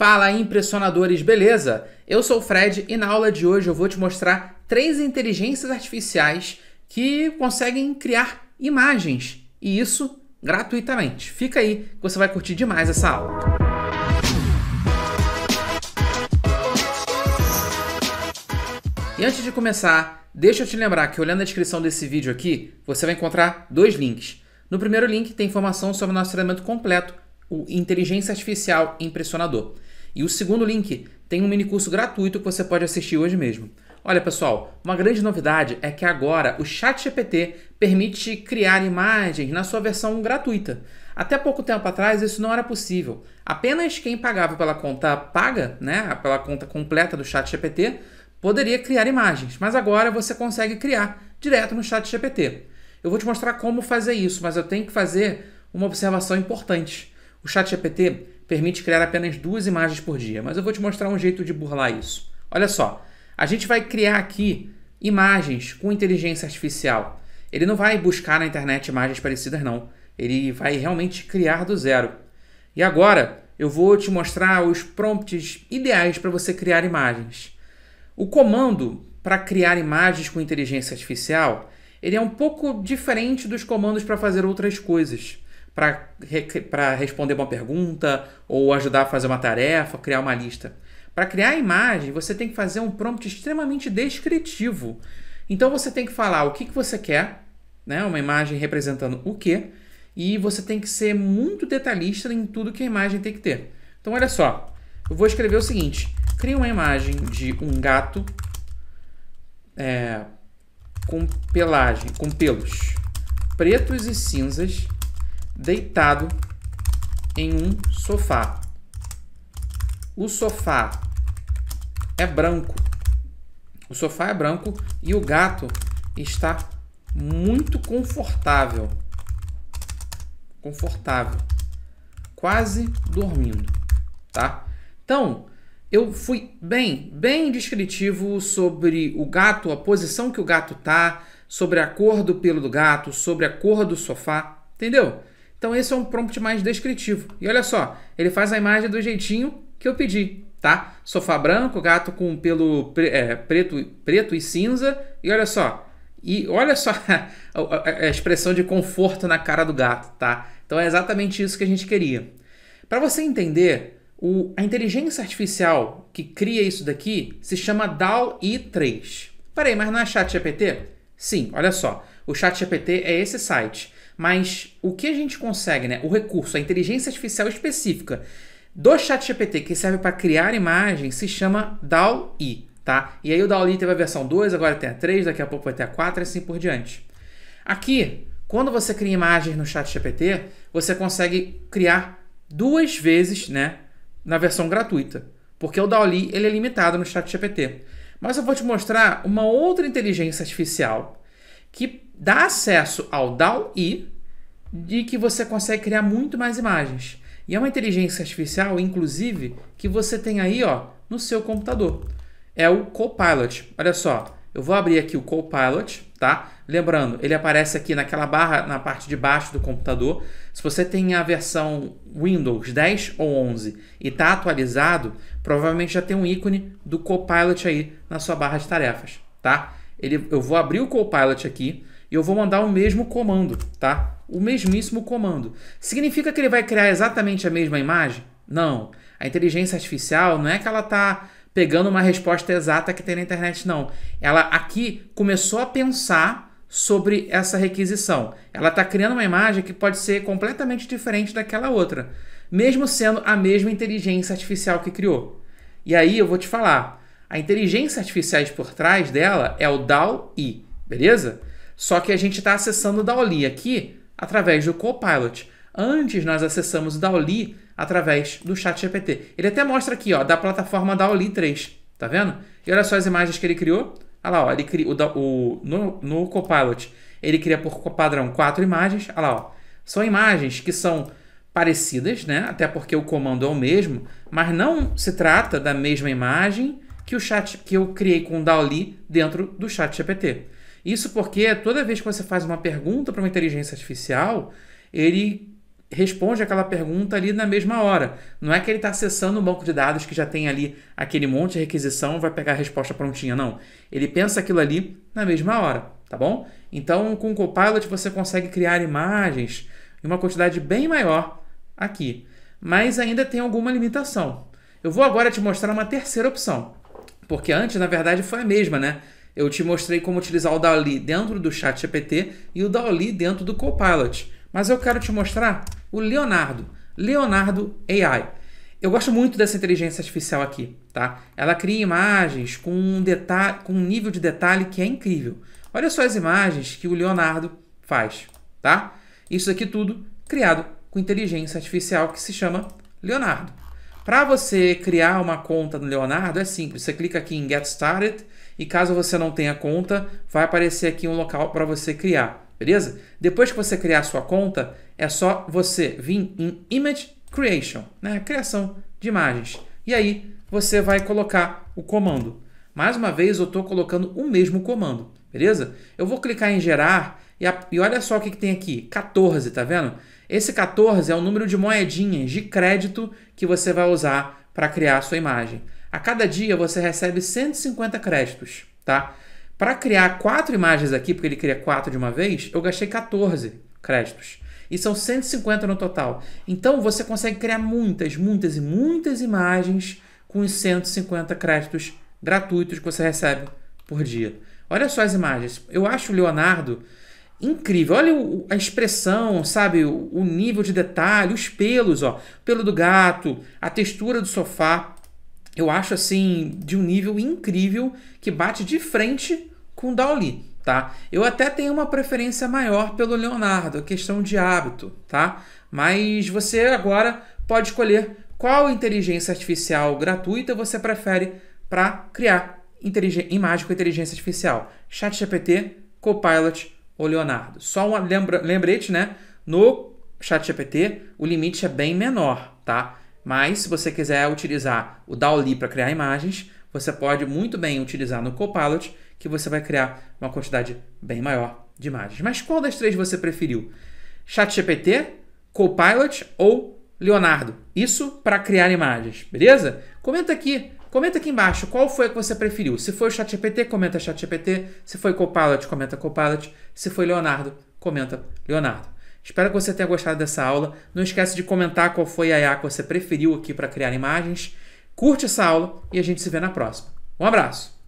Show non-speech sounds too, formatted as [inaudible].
Fala impressionadores, beleza? Eu sou o Fred e na aula de hoje eu vou te mostrar três inteligências artificiais que conseguem criar imagens e isso gratuitamente. Fica aí que você vai curtir demais essa aula. E antes de começar, deixa eu te lembrar que olhando a descrição desse vídeo aqui, você vai encontrar dois links. No primeiro link tem informação sobre o nosso treinamento completo, o Inteligência Artificial Impressionador. E o segundo link tem um mini curso gratuito que você pode assistir hoje mesmo. Olha, pessoal, uma grande novidade é que agora o ChatGPT permite criar imagens na sua versão gratuita. Até pouco tempo atrás isso não era possível. Apenas quem pagava pela conta paga, né, pela conta completa do ChatGPT, poderia criar imagens, mas agora você consegue criar direto no ChatGPT. Eu vou te mostrar como fazer isso, mas eu tenho que fazer uma observação importante. O ChatGPT permite criar apenas duas imagens por dia, mas eu vou te mostrar um jeito de burlar isso. Olha só, a gente vai criar aqui imagens com inteligência artificial. Ele não vai buscar na internet imagens parecidas, não. Ele vai realmente criar do zero. E agora eu vou te mostrar os prompts ideais para você criar imagens. O comando para criar imagens com inteligência artificial ele é um pouco diferente dos comandos para fazer outras coisas para responder uma pergunta ou ajudar a fazer uma tarefa, criar uma lista. Para criar a imagem, você tem que fazer um prompt extremamente descritivo. Então você tem que falar o que, que você quer, né? uma imagem representando o que, e você tem que ser muito detalhista em tudo que a imagem tem que ter. Então olha só, eu vou escrever o seguinte: crie uma imagem de um gato é, com pelagem, com pelos pretos e cinzas deitado em um sofá. O sofá é branco. O sofá é branco e o gato está muito confortável. Confortável. Quase dormindo, tá? Então, eu fui bem, bem descritivo sobre o gato, a posição que o gato tá, sobre a cor do pelo do gato, sobre a cor do sofá, entendeu? Então esse é um prompt mais descritivo. E olha só, ele faz a imagem do jeitinho que eu pedi, tá? Sofá branco, gato com pelo é, preto, preto e cinza. E olha só, e olha só [laughs] a expressão de conforto na cara do gato, tá? Então é exatamente isso que a gente queria. Para você entender, o, a inteligência artificial que cria isso daqui se chama DAL-E 3. Peraí, mas não é ChatGPT? Sim, olha só. O ChatGPT é esse site. Mas o que a gente consegue, né? O recurso, a inteligência artificial específica do ChatGPT que serve para criar imagens se chama DAL-I, tá? E aí o DAL-I teve a versão 2, agora tem a 3, daqui a pouco vai ter a 4 e assim por diante. Aqui, quando você cria imagens no ChatGPT, você consegue criar duas vezes, né, na versão gratuita, porque o DAL-I ele é limitado no ChatGPT. Mas eu vou te mostrar uma outra inteligência artificial que dá acesso ao DAO-I de que você consegue criar muito mais imagens. E é uma inteligência artificial, inclusive, que você tem aí ó, no seu computador. É o Copilot. Olha só, eu vou abrir aqui o Copilot, tá? Lembrando, ele aparece aqui naquela barra na parte de baixo do computador. Se você tem a versão Windows 10 ou 11 e está atualizado, provavelmente já tem um ícone do Copilot aí na sua barra de tarefas, tá? Ele, eu vou abrir o Copilot aqui eu vou mandar o mesmo comando, tá? O mesmíssimo comando. Significa que ele vai criar exatamente a mesma imagem? Não. A inteligência artificial não é que ela está pegando uma resposta exata que tem na internet, não. Ela aqui começou a pensar sobre essa requisição. Ela está criando uma imagem que pode ser completamente diferente daquela outra, mesmo sendo a mesma inteligência artificial que criou. E aí eu vou te falar, a inteligência artificial por trás dela é o DAO-I, beleza? Só que a gente está acessando o Daoli aqui através do Copilot. Antes nós acessamos o Daoli através do ChatGPT. Ele até mostra aqui, ó, da plataforma Daoli 3, tá vendo? E olha só as imagens que ele criou. Olha lá, ó, ele cria, o, o, no, no Copilot ele cria por padrão quatro imagens. Olha lá, ó. são imagens que são parecidas, né? Até porque o comando é o mesmo, mas não se trata da mesma imagem que o chat que eu criei com o Dali dentro do chat GPT. Isso porque toda vez que você faz uma pergunta para uma inteligência artificial, ele responde aquela pergunta ali na mesma hora. Não é que ele está acessando um banco de dados que já tem ali aquele monte de requisição, vai pegar a resposta prontinha, não. Ele pensa aquilo ali na mesma hora, tá bom? Então, com o Copilot você consegue criar imagens em uma quantidade bem maior aqui, mas ainda tem alguma limitação. Eu vou agora te mostrar uma terceira opção, porque antes, na verdade, foi a mesma, né? eu te mostrei como utilizar o DALI dentro do chat GPT e o DALI dentro do Copilot. Mas eu quero te mostrar o Leonardo, Leonardo AI. Eu gosto muito dessa inteligência artificial aqui, tá? Ela cria imagens com um, detalhe, com um nível de detalhe que é incrível. Olha só as imagens que o Leonardo faz, tá? Isso aqui tudo criado com inteligência artificial que se chama Leonardo. Para você criar uma conta no Leonardo é simples, você clica aqui em Get Started e caso você não tenha conta, vai aparecer aqui um local para você criar, beleza? Depois que você criar sua conta, é só você vir em Image Creation, né? Criação de imagens. E aí você vai colocar o comando. Mais uma vez, eu estou colocando o mesmo comando, beleza? Eu vou clicar em gerar e, a, e olha só o que, que, tem aqui, 14, tá vendo? Esse 14 é o número de moedinhas de crédito que você vai usar para criar a sua imagem. A cada dia você recebe 150 créditos, tá? Para criar quatro imagens aqui, porque ele cria quatro de uma vez, eu gastei 14 créditos. E são 150 no total. Então você consegue criar muitas, muitas e muitas imagens com os 150 créditos gratuitos que você recebe por dia. Olha só as imagens. Eu acho o Leonardo incrível. Olha a expressão, sabe? O, o nível de detalhe, os pelos, ó. O pelo do gato, a textura do sofá eu acho assim, de um nível incrível que bate de frente com o tá? Eu até tenho uma preferência maior pelo Leonardo, questão de hábito, tá? Mas você agora pode escolher qual inteligência artificial gratuita você prefere para criar imagem com inteligência artificial. ChatGPT, Copilot ou Leonardo. Só um lembra lembrete, né? No ChatGPT, o limite é bem menor, tá? Mas se você quiser utilizar o DALL-E para criar imagens, você pode muito bem utilizar no Copilot, que você vai criar uma quantidade bem maior de imagens. Mas qual das três você preferiu? ChatGPT, Copilot ou Leonardo? Isso para criar imagens, beleza? Comenta aqui, comenta aqui embaixo qual foi a que você preferiu. Se foi o ChatGPT, comenta ChatGPT. Se foi Copilot, comenta Copilot. Se foi Leonardo, comenta Leonardo. Espero que você tenha gostado dessa aula. Não esquece de comentar qual foi a IA que você preferiu aqui para criar imagens. Curte essa aula e a gente se vê na próxima. Um abraço!